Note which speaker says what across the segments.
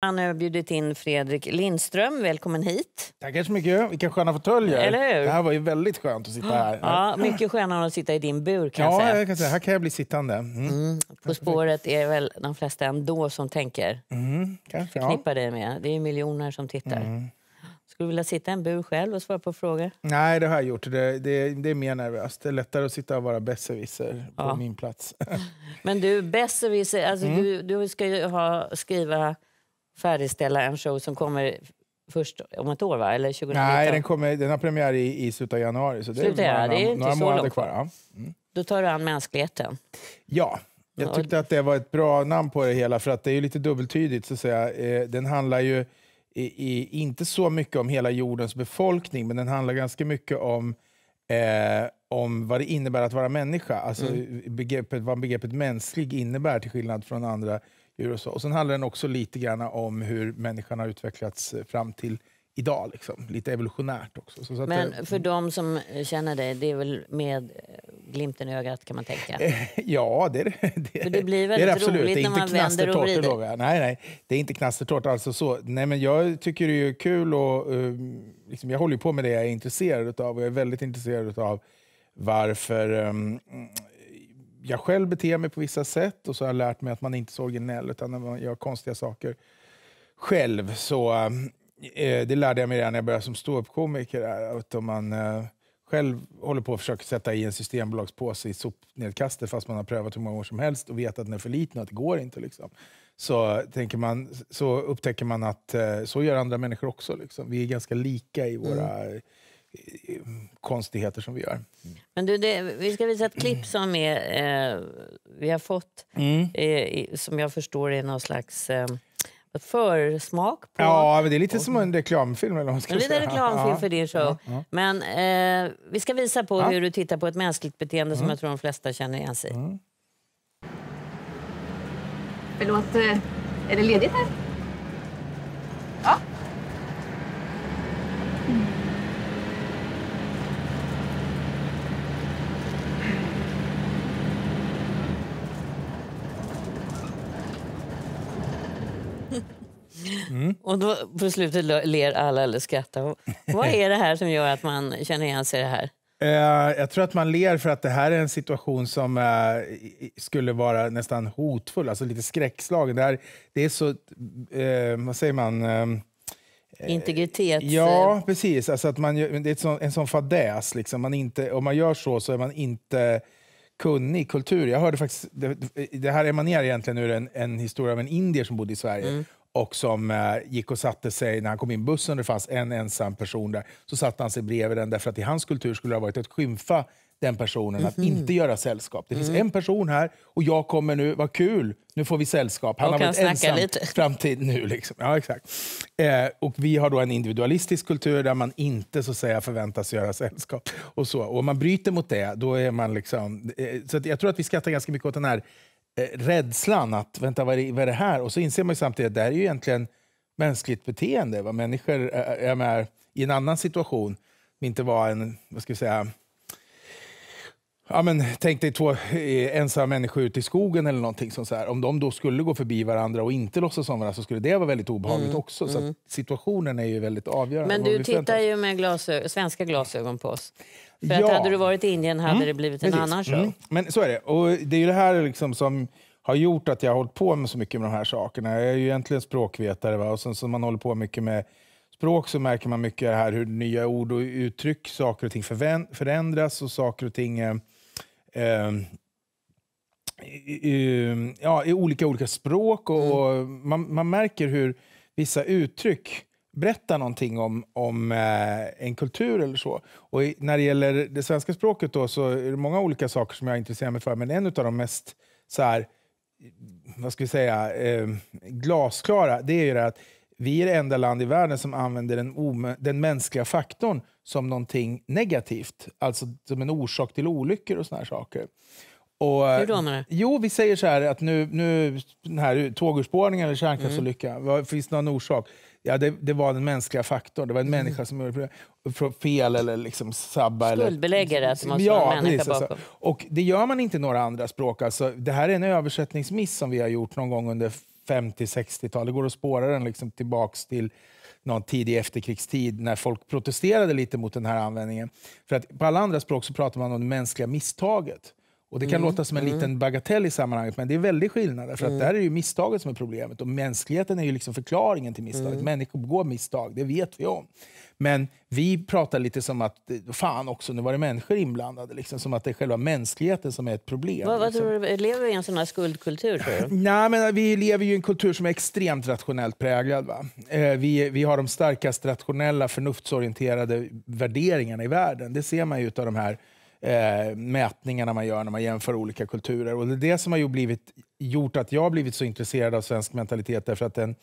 Speaker 1: Han har bjudit in Fredrik Lindström. Välkommen hit.
Speaker 2: Tackar så mycket. Vilka sköna fåtöljer. Det här
Speaker 1: var ju väldigt skönt att
Speaker 2: sitta här. Ja, mycket
Speaker 1: skönare än att sitta i din bur kan ja, jag, jag kan säga. Här
Speaker 2: kan jag bli sittande. Mm. Mm.
Speaker 1: På spåret är väl de flesta ändå som tänker. Mm, kanske, Förknippar ja. dig med. Det är miljoner som tittar. Mm. Skulle du vilja sitta i en bur själv och svara på frågor?
Speaker 2: Nej, det har jag gjort. Det, det, det är mer nervöst. Det är lättare att sitta och vara besserwisser ja. på min plats.
Speaker 1: Men du, besserwisser, alltså mm. du, du ska ju ha, skriva färdigställa en show som kommer först om ett år, va? eller 2019? Nej, den,
Speaker 2: kommer, den har premiär i, i slutet av januari, så det Sluta, är, några, det är några månader kvar. Ja.
Speaker 1: Mm. Då tar du an mänskligheten.
Speaker 2: Ja, jag tyckte att det var ett bra namn på det hela, för att det är lite dubbeltydigt. Så att säga. Eh, den handlar ju i, inte så mycket om hela jordens befolkning, men den handlar ganska mycket om eh, om vad det innebär att vara människa, alltså mm. begreppet, vad begreppet mänsklig innebär till skillnad från andra i USA. Och sen handlar den också lite grann om hur människan har utvecklats eh, fram till idag. Liksom. Lite evolutionärt också. Så, så Men det, eh, för
Speaker 1: de som eh, känner dig, det, det är väl med glimten i ögat kan man tänka?
Speaker 2: ja, det, det,
Speaker 1: för det blir väldigt det är absolut. roligt det är inte när man vänder och vrider.
Speaker 2: Nej, nej, det är inte knastertårta. Alltså så. Nej, men jag tycker det är kul och um, liksom, jag håller på med det jag är intresserad av. Och jag är väldigt intresserad av varför um, jag själv beter mig på vissa sätt och så har jag lärt mig att man inte är så originell utan när man gör konstiga saker själv så eh, det lärde jag mig redan när jag började som ståuppkomiker. Att om man eh, själv håller på att försöka sätta i en systembolagspåse i sopnedkastet fast man har prövat hur många år som helst och vet att den är för liten och att det går inte. Liksom. Så, tänker man, så upptäcker man att eh, så gör andra människor också. Liksom. Vi är ganska lika i våra mm konstigheter som vi gör.
Speaker 1: Men du, det, vi ska visa ett klipp som är, eh, vi har fått, mm. eh, som jag förstår är någon slags eh, försmak. På, ja,
Speaker 2: det är lite och, som en reklamfilm. Eller vad ska lite säga. reklamfilm ja, för
Speaker 1: din show. Ja, ja. Men eh, vi ska visa på hur du tittar på ett mänskligt beteende mm. som jag tror de flesta känner igen sig i. Mm. Förlåt, eh, är det ledigt här? Mm. Och då på slutet ler alla eller skrattar. Vad är det här som gör att man känner igen sig i det här?
Speaker 2: Eh, jag tror att man ler för att det här är en situation som eh, skulle vara nästan hotfull, alltså lite skräckslagen. Det, här, det är så, eh, vad säger man?
Speaker 1: Integritets... Ja,
Speaker 2: precis. Alltså att man, det är en sån fadäs. Liksom. Man inte, om man gör så, så är man inte kunnig kultur. Jag hörde faktiskt, det, det här emanerar egentligen ur en, en historia av en indier som bodde i Sverige. Mm och som eh, gick och satte sig när han kom in bussen och det fanns en ensam person där. Så satte han sig bredvid den därför att i hans kultur skulle det ha varit att skymfa den personen mm -hmm. att mhm. inte göra sällskap. Det finns mm. en person här och jag kommer nu, vad kul, nu får vi sällskap. Han och har varit ensam lite. fram till nu. Liksom. Ja, exakt. Eh, och vi har då en individualistisk kultur där man inte så att säga, förväntas göra sällskap. Och så. Och om man bryter mot det, då är man liksom... Eh, så jag tror att vi skrattar ganska mycket åt den här Eh, rädslan att vänta, vad är, vad är det här? Och så inser man samtidigt att det här är ju egentligen mänskligt beteende. Vad människor är eh, eh, med i en annan situation, som inte var en, vad ska vi säga, Ja, men, tänk dig två ensamma människor ute i skogen eller någonting sånt. här. Om de då skulle gå förbi varandra och inte låtsas om varandra så skulle det vara väldigt obehagligt mm, också. Mm. Så situationen är ju väldigt avgörande. Men du tittar
Speaker 1: ju med glasö svenska glasögon på oss. För ja. att hade du varit i Indien hade mm. det blivit en Precis. annan show. Mm.
Speaker 2: Men så är det. Och det är ju det här liksom som har gjort att jag har hållit på med så mycket med de här sakerna. Jag är ju egentligen språkvetare va? och sen så man håller på mycket med språk så märker man mycket här hur nya ord och uttryck, saker och ting förändras och saker och ting eh, eh, i, i, ja, i olika olika språk. Och, mm. och man, man, märker hur vissa uttryck berätta någonting om, om eh, en kultur eller så. Och i, när det gäller det svenska språket då, så är det många olika saker som jag intresserar mig för, men en av de mest så här, vad ska vi säga, eh, glasklara, det är ju det att vi är det enda land i världen som använder den, den mänskliga faktorn som någonting negativt, alltså som en orsak till olyckor och sådana saker. Och, Hur då menar du? Jo, vi säger så här att nu, nu den här tågurspårningen eller kärnkraftsolycka, mm. finns det någon orsak? Ja, det, det, var den mänskliga faktorn. Det var en mm. människa som gjorde fel eller liksom sabba. Skuldbelägger det, att alltså, måste ja, vara en människa precis, alltså. bakom. Alltså. Och det gör man inte i några andra språk. Alltså, det här är en översättningsmiss som vi har gjort någon gång under 50-60-talet. Det går att spåra den liksom tillbaks till någon tidig efterkrigstid när folk protesterade lite mot den här användningen. För att på alla andra språk så pratar man om det mänskliga misstaget. Och Det kan mm, låta som en mm. liten bagatell i sammanhanget, men det är väldigt skillnad. För att mm. där är ju misstaget som är problemet. Och mänskligheten är ju liksom förklaringen till misstaget. Mm. Människor begår misstag, det vet vi om. Men vi pratar lite som att fan också, nu var det människor inblandade. Liksom, som att det är själva mänskligheten som är ett problem. Vad, vad liksom.
Speaker 1: du, lever vi i en sån här skuldkultur?
Speaker 2: Nej, men vi lever i en kultur som är extremt rationellt präglad. Va? Eh, vi, vi har de starkast rationella, förnuftsorienterade värderingarna i världen. Det ser man ju av de här eh, mätningarna man gör när man jämför olika kulturer. Och Det är det som har ju blivit, gjort att jag har blivit så intresserad av svensk mentalitet därför att den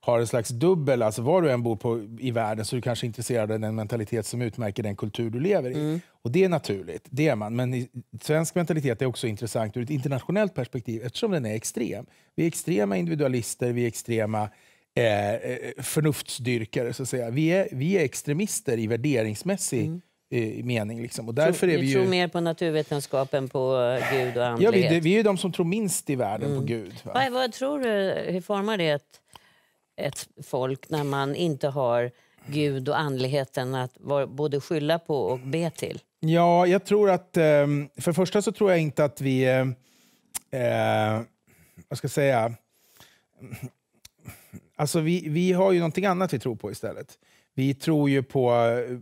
Speaker 2: har en slags dubbel, alltså var du än bor på, i världen så är du kanske intresserad av den mentalitet som utmärker den kultur du lever i. Mm. Och det är naturligt, det är man. Men i, svensk mentalitet är också intressant ur ett internationellt perspektiv eftersom den är extrem. Vi är extrema individualister, vi är extrema eh, eh förnuftsdyrkare så att säga. Vi är, vi är extremister i värderingsmässig mm eh, mening. Liksom. Och därför är vi du tror ju...
Speaker 1: mer på naturvetenskap än på Gud och andlighet? Ja, vi, vi är ju
Speaker 2: de som tror minst i världen mm. på Gud. Va?
Speaker 1: Vad, vad tror du, hur formar det ett, ett folk när man inte har Gud och andligheten att både skylla på och be till?
Speaker 2: Ja, jag tror att... Ehm, för det första så tror jag inte att vi... Ehm, eh, vad ska jag säga? Alltså vi, vi har ju någonting annat vi tror på istället. Vi tror ju på eh,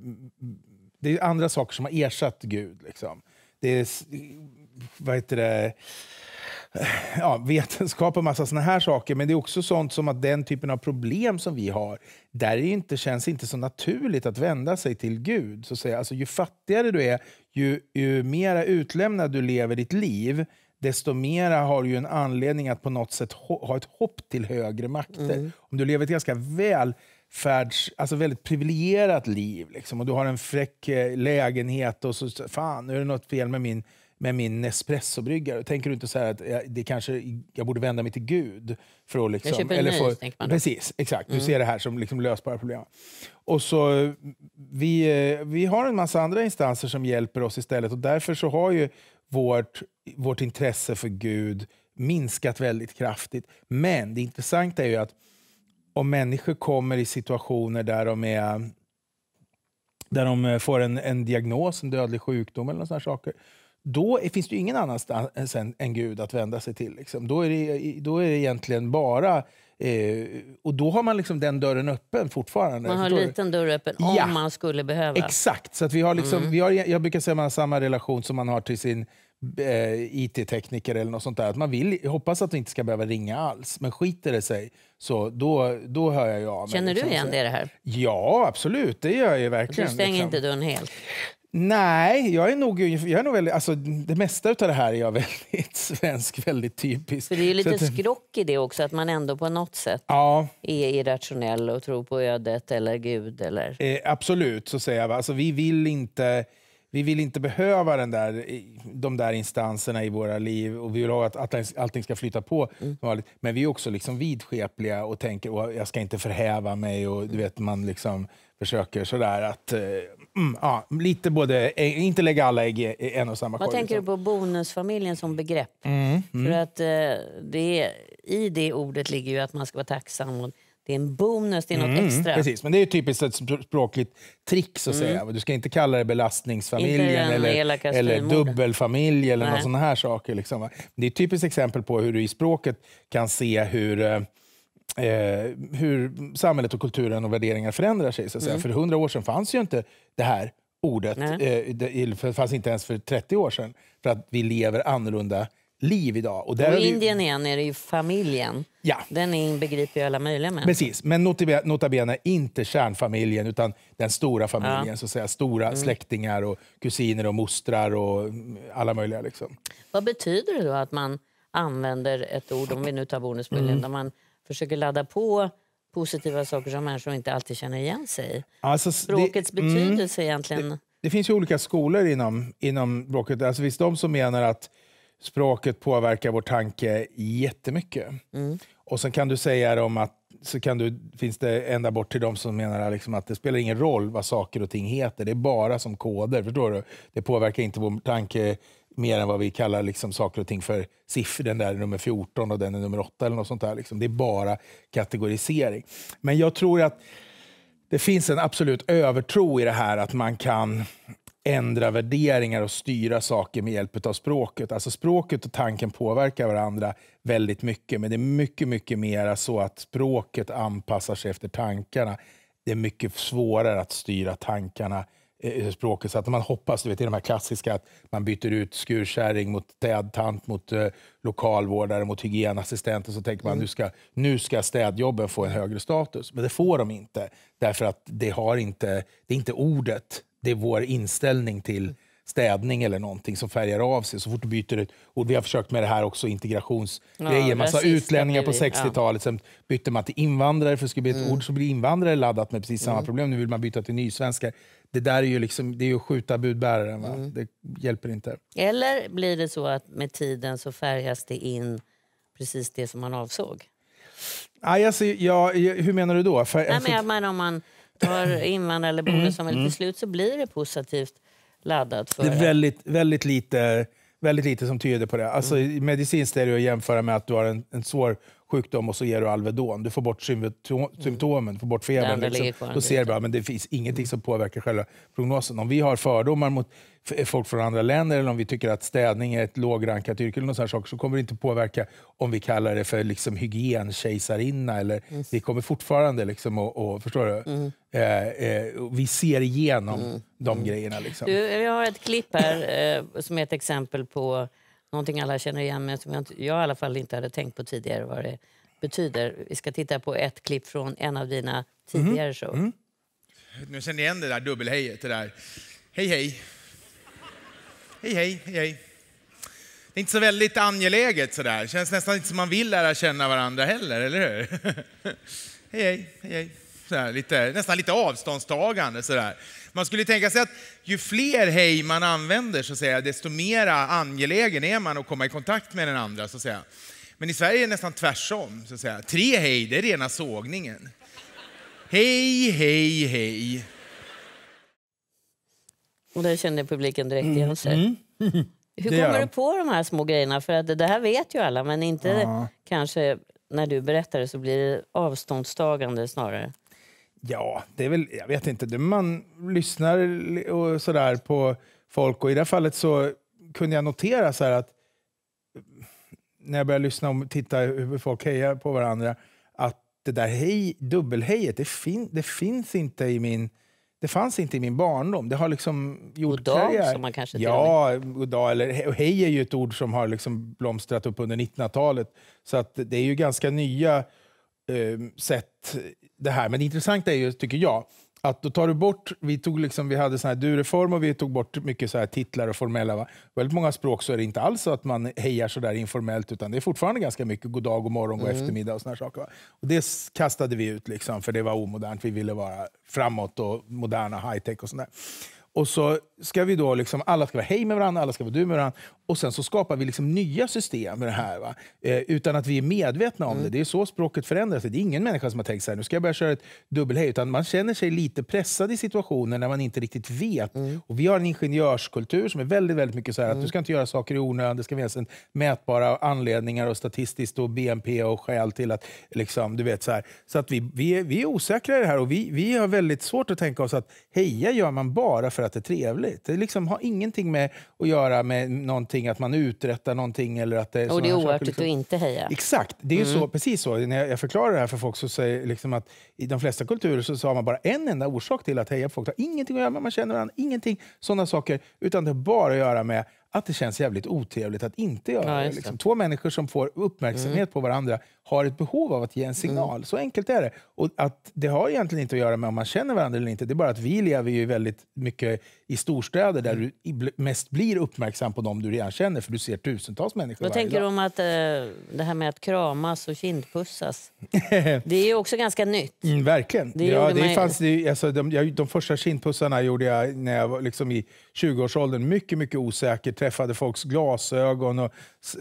Speaker 2: det är andra saker som har ersatt Gud. Liksom. Det är vad heter det, ja, vetenskap och massa såna här saker. Men det är också sånt som att den typen av problem som vi har, där det inte, känns inte så naturligt att vända sig till Gud. Så att säga. Alltså, ju fattigare du är, ju, ju mera utlämnad du lever ditt liv, desto mer har du en anledning att på något sätt ho ha ett hopp till högre makter. Mm. Om du lever ett ganska väl välfärds, alltså väldigt privilegierat liv. Liksom. Och du har en fräck eh, lägenhet och så fan, nu är det något fel med min, med min nespresso Tänker du inte så att jag, det kanske, jag borde vända mig till Gud? för att liksom, eller för, tänker Precis, exakt. Mm. Du ser det här som liksom lösbara problem. Och så, vi, eh, vi har en massa andra instanser som hjälper oss istället och därför så har ju vårt, vårt intresse för Gud minskat väldigt kraftigt. Men det intressanta är ju att om människor kommer i situationer där de, är, där de eh, får en, en diagnos, en dödlig sjukdom eller sådana saker, då är, finns det ingen annanstans än, än Gud att vända sig till. Liksom. Då, är det, då är det egentligen bara Eh, och då har man liksom den dörren öppen fortfarande. Man har en liten
Speaker 1: dörr öppen om man skulle behöva. Exakt.
Speaker 2: Så att vi har liksom, mm. vi har, jag brukar säga att man har samma relation som man har till sin Eh, IT-tekniker eller något sånt där. Att man vill, hoppas att vi inte ska behöva ringa alls, men skiter det sig så då, då hör jag av mig. Känner liksom. du igen det i det här? Ja, absolut. Det gör jag verkligen. Du stänger liksom. inte dörren helt? Nej, jag är nog, jag är nog väldigt, alltså, det mesta av det här är jag väldigt svensk, väldigt typisk. För det är lite
Speaker 1: skrock i det också, att man ändå på något sätt ja. är irrationell och tror på ödet eller Gud. Eller...
Speaker 2: Eh, absolut, så säger jag. Alltså, vi vill inte vi vill inte behöva den där, de där instanserna i våra liv och vi vill ha att, att allting ska flyta på. Mm. Men vi är också liksom vidskepliga och tänker att jag ska inte förhäva mig och du vet, man liksom försöker sådär att eh, mm, ja, lite både, eh, inte lägga alla ägg i en och samma korg. Vad tänker
Speaker 1: liksom. du på bonusfamiljen som begrepp?
Speaker 2: Mm, mm. För
Speaker 1: att eh, det, i det ordet ligger ju att man ska vara tacksam det är en bonus, det är något mm, extra. Precis,
Speaker 2: men det är typiskt ett språkligt trick så att mm. säga. Du ska inte kalla det belastningsfamiljen eller, eller dubbelfamilj eller några sådana här saker. Liksom. Det är ett typiskt exempel på hur du i språket kan se hur eh, eh hur samhället och kulturen och värderingar förändrar sig. Så att mm. För hundra år sedan fanns ju inte det här ordet. Eh, det fanns inte ens för 30 år sedan. För att vi lever annorlunda liv idag. Och, där och i Indien
Speaker 1: ju... igen är det ju familjen. Ja. Den inbegriper ju alla möjliga människor. Precis,
Speaker 2: men nota bene inte kärnfamiljen utan den stora familjen, ja. så att säga. Stora mm. släktingar och kusiner och mostrar och alla möjliga. Liksom.
Speaker 1: Vad betyder det då att man använder ett ord, om vi nu tar bonusmiljon, mm. där man försöker ladda på positiva saker som människor inte alltid känner igen sig i? Alltså, Språkets det, mm. betydelse mm, egentligen. Det,
Speaker 2: det, finns ju olika skolor inom, inom språket. Alltså, finns de som menar att Språket påverkar vår tanke jättemycket. Mm. Och sen kan du säga om att så kan du, finns det ända bort till de som menar liksom att det spelar ingen roll vad saker och ting heter, det är bara som koder. Förstår du? Det påverkar inte vår tanke mer än vad vi kallar liksom saker och ting för siffror. Den där är nummer 14 och den är nummer 8 eller något sånt där. Liksom. Det är bara kategorisering. Men jag tror att det finns en absolut övertro i det här att man kan ändra värderingar och styra saker med hjälp av språket. Alltså språket och tanken påverkar varandra väldigt mycket, men det är mycket, mycket mer så att språket anpassar sig efter tankarna. Det är mycket svårare att styra tankarna i eh, eh, språket. Så att man hoppas, du vet i de här klassiska, att man byter ut skurkärring mot städtant, mot eh, lokalvårdare, mot hygienassistent. Och så tänker man mm. nu, ska, nu ska städjobben få en högre status. Men det får de inte, därför att det, har inte, det är inte ordet det är vår inställning till städning eller någonting som färgar av sig så fort du byter ut. Och vi har försökt med det här också, integrationsgrejer. Ja, sa utlänningar på 60-talet, ja. sen bytte man till invandrare för att skulle byta mm. ord så blir invandrare laddat med precis samma mm. problem. Nu vill man byta till nysvenskar. Det där är ju liksom, det är att skjuta budbäraren. Va? Mm. Det hjälper inte.
Speaker 1: Eller blir det så att med tiden så färgas det in precis det som man avsåg?
Speaker 2: Aj, alltså, ja, hur menar du då? För, Nej, men jag
Speaker 1: menar om man för invandrare eller bonusfamiljer. Mm. Till mm. slut så blir det positivt laddat. För det är
Speaker 2: väldigt, väldigt, lite, väldigt lite som tyder på det. Alltså, mm. Medicinskt är det att jämföra med att du har en, en svår sjukdom och så ger du Alvedon. Du får bort mm. symptomen, mm. får bort febern. liksom. Då ser du att det finns ingenting som mm. påverkar själva prognosen. Om vi har fördomar mot eh, folk från andra länder eller om vi tycker att städning är ett lågrankat yrke eller sådana saker så kommer det inte påverka om vi kallar det för liksom hygienkejsarinna. Eller, yes. Det kommer fortfarande liksom förstår du? Mm. Eh, eh, vi ser igenom mm. de mm. grejerna. Liksom. Du,
Speaker 1: jag har ett klipp här eh, som är ett exempel på någonting alla känner igen men som jag, inte, jag i alla fall inte hade tänkt på tidigare vad det betyder. Vi ska titta på ett klipp från en av dina tidigare mm. shower. Mm.
Speaker 2: Nu känner jag igen det där dubbelhejet. Det där. Hej, hej. Hej, hej, hej. Det är inte så väldigt angeläget sådär. Känns nästan inte som man vill lära känna varandra heller, eller hur? hej, hej, hej. hej. Sådär, lite, nästan lite avståndstagande. Sådär. Man skulle tänka sig att ju fler hej man använder, så säga, desto mer angelägen är man att komma i kontakt med den andra. Så säga. Men i Sverige är det nästan tvärtom. Så säga. Tre hej, det är rena sågningen.
Speaker 1: Hej, hej, hej. Och det kände publiken direkt igen mm. sig. Mm. Mm. Hur kommer du på de här små grejerna? För att det här vet ju alla, men inte ja. kanske när du berättar det så blir det avståndstagande snarare. Ja,
Speaker 2: det är väl, jag vet inte, man lyssnar och sådär på folk och i det här fallet så kunde jag notera så att eh, när jag började lyssna och titta hur folk hejar på varandra, att det där hej, dubbelhejet, det, fin, det finns inte i min det fanns inte i min barndom. Det har liksom gjort goddag, karriär. som man kanske Ja, goddag. Eller hej är ju ett ord som har liksom blomstrat upp under 1900-talet. Så att det är ju ganska nya eh, sett det här. Men det intressanta är ju, tycker jag, att då tar du bort, vi, tog liksom, vi hade sån här du-reform och vi tog bort mycket så här titlar och formella. Va? Väldigt många språk så är det inte alls så att man hejar så där informellt utan det är fortfarande ganska mycket god dag, god morgon, god mm. eftermiddag och såna saker. Va? Och det kastade vi ut liksom, för det var omodernt. Vi ville vara framåt och moderna, high-tech och sånt där. Och så ska vi då liksom, alla ska vara hej med varandra, alla ska vara du med varandra. Och sen så skapar vi liksom nya system med det här. Eh, utan att vi är medvetna om mm. det. Det är så språket förändras. Det är ingen människa som har tänkt så här, nu ska jag börja köra ett dubbelhej. Utan man känner sig lite pressad i situationer när man inte riktigt vet. Mm. Och vi har en ingenjörskultur som är väldigt, väldigt mycket så här, mm. att du mm. ska inte göra saker i onödan. Det ska finnas en mätbara anledningar och statistiskt och BNP och skäl till att, liksom, du vet så här. Så att vi, vi, är, vi är osäkra i det här och vi, vi har väldigt svårt att tänka oss att heja gör man bara för att det är trevligt. Det liksom har ingenting med att göra med någonting, att man uträttar någonting. Eller att det och det är oartigt liksom. att
Speaker 1: inte heja. Exakt, det är mm. så,
Speaker 2: precis så. När jag förklarar det här för folk så säger liksom att i de flesta kulturer så, har man bara en enda orsak till att heja på folk. Det har ingenting att göra med att man känner varandra, ingenting sådana saker. Utan det har bara att göra med att det känns jävligt otrevligt att inte göra ja, det. Liksom. Två människor som får uppmärksamhet mm. på varandra har ett behov av att ge en signal. Mm. Så enkelt är det. Och att det har egentligen inte att göra med om man känner varandra eller inte. Det är bara att vi lever ju väldigt mycket i storstäder där mm. du mest blir uppmärksam på dem du redan känner för du ser tusentals människor Vad varje tänker dag. du om
Speaker 1: att, eh, det här med att kramas och kindpussas? det är ju också ganska nytt.
Speaker 2: Mm, verkligen. Det ja, det fanns, det, alltså, de, jag, de första kindpussarna gjorde jag när jag var liksom i 20-årsåldern. Mycket, mycket osäkert träffade folks glasögon och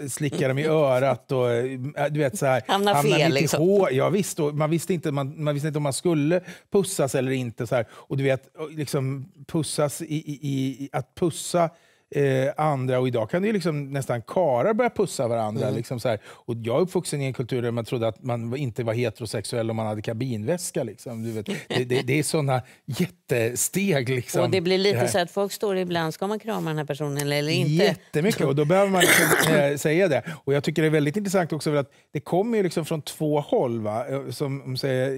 Speaker 2: slickade dem i örat. Och, eh, du vet, så här, hamnade hamnade fel. Liksom. Hår. Ja, visst, man, visste inte, man, man, visste inte om man skulle pussas eller inte. Så här. Och du vet, liksom, pussas i, i, i att pussa eh, andra. Och idag kan det ju liksom nästan karar börja pussa varandra. Mm. Liksom så här. Och jag är uppvuxen i en kultur där man trodde att man inte var heterosexuell om man hade kabinväska. Liksom. Du vet, det, det, det är såna jättesteg. Liksom, och det blir lite det så att
Speaker 1: folk står ibland, ska man krama den här personen eller inte?
Speaker 2: Jättemycket, och då behöver man liksom, äh, säga det. Och jag tycker det är väldigt intressant också för att det kommer ju liksom från två håll. Va? Eh, som, säger,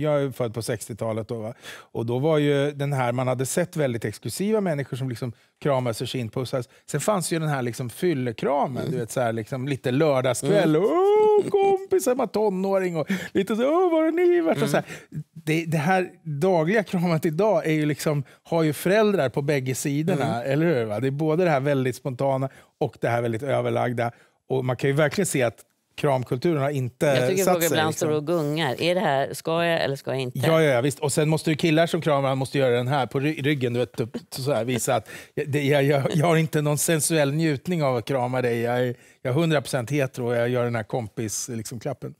Speaker 2: jag är född på 60-talet då, va? och då var ju den här, man hade sett väldigt exklusiva människor som liksom kramade sig kind på pussades. Sen fanns ju den här liksom fyllekramen, du mm. vet, så här, liksom, lite lördagskväll. Mm. Åh, kompisar, man tonåring och lite så, åh, var är ni? Vart? Mm. Så här. Mm. Det, det, här dagliga kramat idag är ju liksom, har ju föräldrar på bägge sidorna, mm. eller hur? Va? Det är både det här väldigt spontana och det här väldigt överlagda. Och man kan ju verkligen se att kramkulturen har inte satt sig. Jag tycker satt liksom. står och
Speaker 1: gungar. Är det här, ska jag eller ska jag inte? Ja,
Speaker 2: ja, ja visst. Och sen måste ju killar som kramar han måste göra den här på ryggen, du vet, så här, visa att jag, jag, jag, jag har inte någon sensuell njutning av att krama dig. Jag är, jag är 100% hetero och jag gör den här kompis-klappen.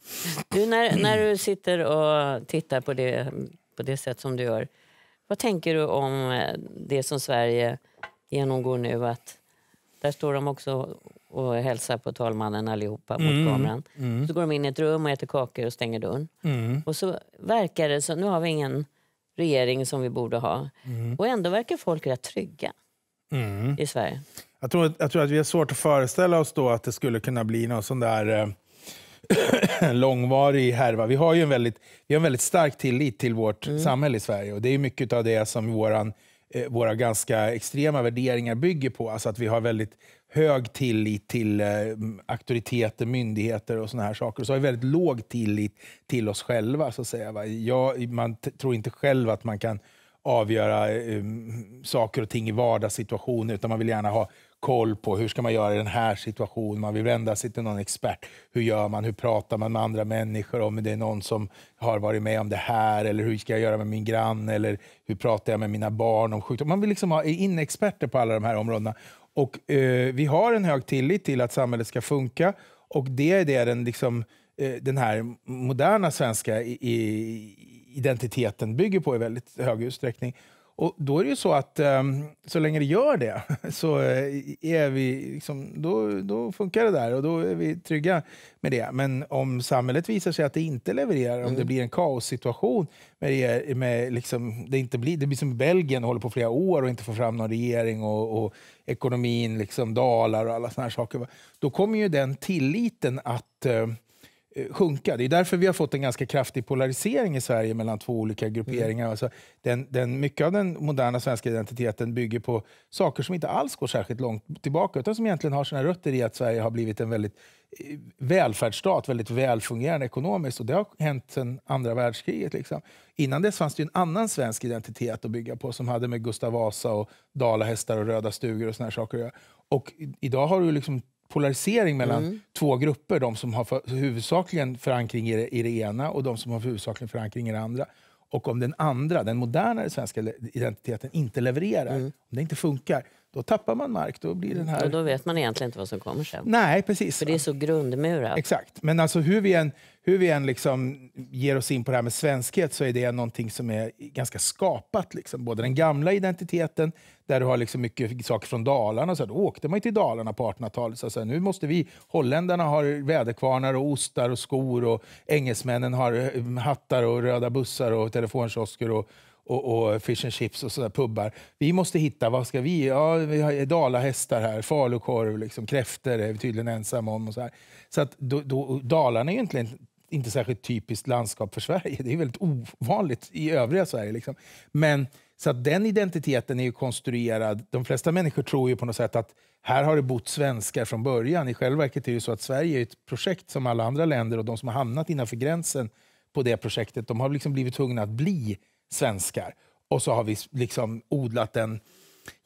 Speaker 1: Liksom, när, när du sitter och tittar på det, på det sätt som du gör, vad tänker du om eh, det som Sverige genomgår nu? Att där står de också och hälsar på talmannen allihopa mm. kameran. Mm. Så går de in i ett rum och äter kakor och stänger dörren. Mm. Och så verkar det som, nu har vi ingen regering som vi borde ha. Mm. Och ändå verkar folk rätt trygga mm. i Sverige.
Speaker 2: Jag tror, jag tror att vi har svårt att föreställa oss då att det skulle kunna bli någon sån där eh långvarig härva. Vi har ju en väldigt, vi har en väldigt stark tillit till vårt mm. samhälle i Sverige och det är mycket av det som våran, eh, våra ganska extrema värderingar bygger på. Alltså att vi har väldigt hög tillit till eh, auktoriteter, myndigheter och såna här saker. Och så har vi väldigt låg tillit till oss själva. så att säga. Va? Jag, man tror inte själv att man kan avgöra eh, saker och ting i vardagssituationer, utan man vill gärna ha koll på hur ska man göra i den här situationen. Man vill vända sig till någon expert. Hur gör man? Hur pratar man med andra människor? Om det är någon som har varit med om det här, eller hur ska jag göra med min granne? Eller hur pratar jag med mina barn om sjukdom? Man vill liksom ha, är inexperter på alla de här områdena. Och eh, vi har en hög tillit till att samhället ska funka och det är det den, liksom, eh, den här moderna svenska i, i, identiteten bygger på i väldigt hög utsträckning. Och då är det ju så att um, så länge det gör det så eh, är vi liksom, då, då funkar det där och då är vi trygga med det. Men om samhället visar sig att det inte levererar, mm. om det mm. blir en kaossituation, med, det, med liksom, det, inte blir, det blir som Belgien, håller på flera år och inte får fram någon regering och, och ekonomin liksom dalar och alla såna här saker. Då kommer ju den tilliten att uh, Eh, sjunka. Det är därför vi har fått en ganska kraftig polarisering i Sverige mellan två olika grupperingar. Mm. Alltså den, den, mycket av den moderna svenska identiteten bygger på saker som inte alls går särskilt långt tillbaka utan som egentligen har sina rötter i att Sverige har blivit en väldigt eh, välfärdsstat, väldigt välfungerande ekonomiskt. Och det har hänt sedan andra världskriget. Liksom. Innan dess fanns det en annan svensk identitet att bygga på som hade med Gustav Vasa och dalahästar och röda stugor och såna saker att göra. Och idag har du liksom polarisering mellan mm. två grupper. De som har för, huvudsakligen förankring i det, i det, ena och de som har huvudsakligen förankring i det andra. Och om den andra, den modernare svenska identiteten, inte levererar, mm. om det inte funkar, då tappar man mark. Då blir
Speaker 1: den här... Och då vet man egentligen inte vad som kommer sen.
Speaker 2: Nej, precis. För det är så grundmurat. Exakt. Men alltså hur vi än, hur vi än liksom ger oss in på det här med svenskhet så är det någonting som är ganska skapat. Liksom. Både den gamla identiteten, där du har liksom mycket saker från Dalarna. Så här, då åkte man till Dalarna på 1800-talet. Så här, nu måste vi, holländarna har väderkvarnar och ostar och skor och engelsmännen har eh, hattar och röda bussar och telefonkiosker och och, och fish and chips och sådana pubbar. Vi måste hitta, vad ska vi? Ja, vi har dalahästar här, falukorv, liksom, kräftor är vi tydligen ensamma om. Och så här. så att då, då, Dalarna är egentligen inte särskilt typiskt landskap för Sverige. Det är väldigt ovanligt i övriga Sverige. Liksom. Men så att den identiteten är ju konstruerad. De flesta människor tror ju på något sätt att här har det bott svenskar från början. I själva verket är det så att Sverige är ett projekt som alla andra länder och de som har hamnat innanför gränsen på det projektet, de har liksom blivit tvungna att bli svenskar. Och så har vi liksom odlat en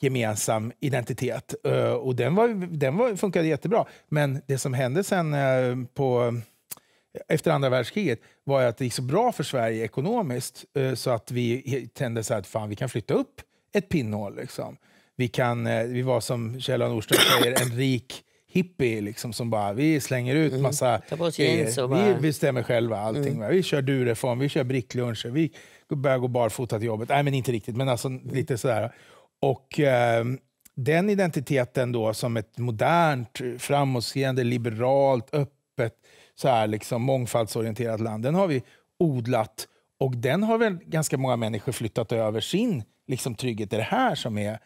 Speaker 2: gemensam identitet. Eh, och den, var, den var, funkade jättebra. Men det som hände sen eh, på, eh, efter andra världskriget var att det gick så bra för Sverige ekonomiskt så att vi tände så att fan, vi kan flytta upp ett pinnhål. Liksom. Vi, kan, vi var, som Kjell Nordström säger, en rik hippie liksom, som bara vi slänger ut mm. massa mm. grejer. Bara... Vi bestämmer själva allting. Mm. Vi kör du-reform, vi kör brickluncher, vi börjar gå barfota till jobbet. Nej, men inte riktigt, men alltså mm. lite sådär. Och eh, den identiteten då som ett modernt, framåtseende, liberalt, öppet, så liksom mångfaldsorienterat land, den har vi odlat. Och den har väl ganska många människor flyttat över sin liksom, trygghet. Det är det här som är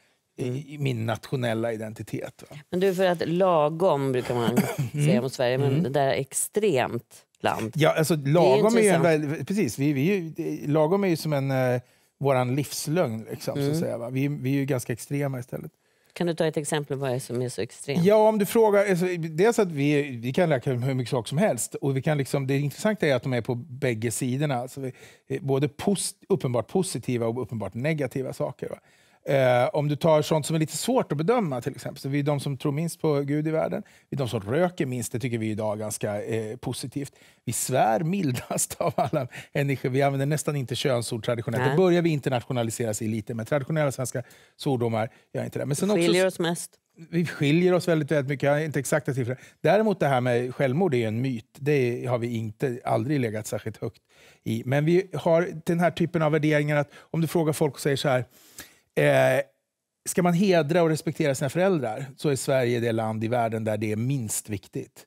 Speaker 2: Mm. i min nationella identitet. Va?
Speaker 1: Men du, för att lagom brukar man mm. säga om Sverige, men mm. det där är extremt land.
Speaker 2: Ja, alltså lagom är, är ju en, precis, vi, vi är ju, lagom är ju som en, eh, våran livslögn. Liksom, mm. så att säga, va? Vi, vi är ju ganska extrema istället.
Speaker 1: Kan du ta ett exempel på vad är som är så extremt?
Speaker 2: Ja, om du frågar, alltså, dels att vi, vi kan läka hur mycket saker som helst. Och vi kan liksom, det intressanta är att de är på bägge sidorna. Alltså, både post, uppenbart positiva och uppenbart negativa saker. Va? Eh, om du tar sånt som är lite svårt att bedöma, till exempel. Så vi är de som tror minst på Gud i världen. Vi är de som röker minst. Det tycker vi idag är ganska eh, positivt. Vi svär mildast av alla människor. Vi använder nästan inte könsord traditionellt. Nej. Då börjar vi internationalisera sig lite, men traditionella svenska svordomar gör inte det. Men sen vi skiljer också, oss mest. Vi skiljer oss väldigt, väldigt mycket. inte exakta siffror. Däremot det här med självmord är en myt. Det har vi inte, aldrig legat särskilt högt i. Men vi har den här typen av värderingar att om du frågar folk och säger så här Eh, ska man hedra och respektera sina föräldrar så är Sverige det land i världen där det är minst viktigt.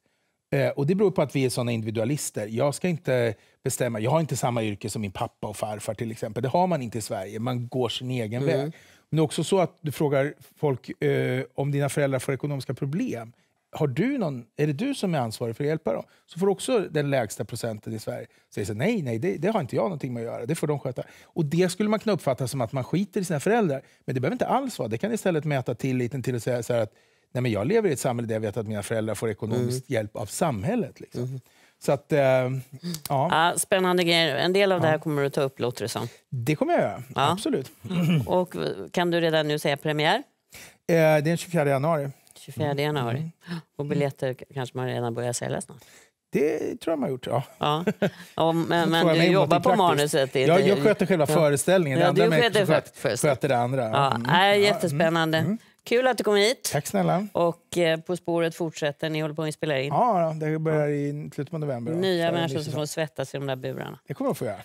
Speaker 2: Eh, och Det beror på att vi är såna individualister. Jag ska inte bestämma. Jag har inte samma yrke som min pappa och farfar. till exempel. Det har man inte i Sverige. Man går sin egen mm. väg. Men det är också så att du frågar folk eh, om dina föräldrar får ekonomiska problem har du någon, är det du som är ansvarig för att hjälpa dem? Så får också den lägsta procenten i Sverige. säga så, nej, nej, det, det, har inte jag någonting med att göra. Det får de sköta. Och det skulle man kunna uppfatta som att man skiter i sina föräldrar. Men det behöver inte alls vara. Det kan istället mäta tilliten till att säga så att nej, men jag lever i ett samhälle där jag vet att mina föräldrar får ekonomisk mm. hjälp av samhället. Liksom. Mm. Så att, äh, ja.
Speaker 1: ja. Spännande grejer. En del av ja. det här kommer du ta upp, låter det som. Det kommer jag göra, ja. absolut. Och kan du redan nu säga premiär? Eh, det är den 24 januari. 24 mm. januari. Mm. Och biljetter kanske man redan börjar sälja snart. Det tror jag man har gjort, ja. ja. ja men, men du jobbar på manuset? Jag, jag sköter själva ja. föreställningen,
Speaker 2: ja, det andra sköter, sköter, sköter det andra. Ja, mm.
Speaker 1: är mm. jättespännande. Mm. Kul att du kom hit. Tack snälla. Och eh, På spåret fortsätter, ni håller på att inspelera in. Ja, det
Speaker 2: börjar i slutet av november. Nya människor som får
Speaker 1: svettas i de där burarna.
Speaker 2: Det kommer de få göra.